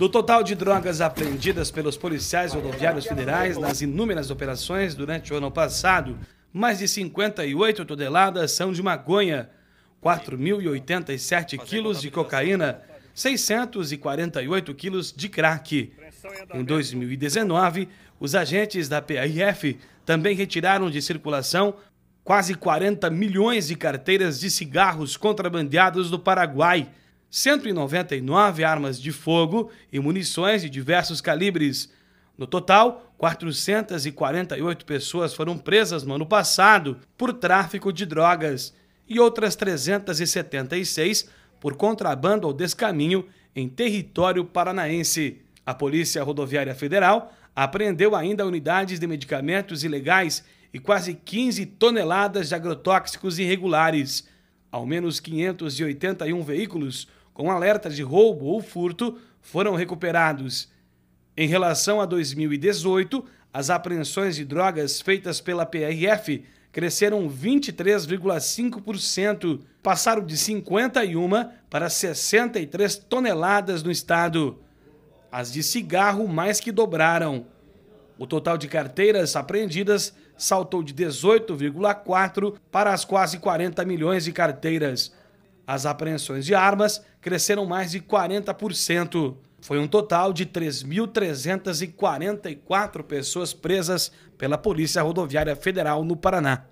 Do total de drogas apreendidas pelos policiais rodoviários federais nas inúmeras operações durante o ano passado, mais de 58 toneladas são de maconha, 4.087 quilos de cocaína, 648 quilos de crack. Em 2019, os agentes da PRF também retiraram de circulação quase 40 milhões de carteiras de cigarros contrabandeados do Paraguai, 199 armas de fogo e munições de diversos calibres. No total, 448 pessoas foram presas no ano passado por tráfico de drogas e outras 376 por contrabando ou descaminho em território paranaense. A Polícia Rodoviária Federal apreendeu ainda unidades de medicamentos ilegais e quase 15 toneladas de agrotóxicos irregulares. Ao menos 581 veículos com alerta de roubo ou furto foram recuperados. Em relação a 2018, as apreensões de drogas feitas pela PRF cresceram 23,5%, passaram de 51 para 63 toneladas no estado. As de cigarro mais que dobraram. O total de carteiras apreendidas saltou de 18,4 para as quase 40 milhões de carteiras. As apreensões de armas cresceram mais de 40%. Foi um total de 3.344 pessoas presas pela Polícia Rodoviária Federal no Paraná.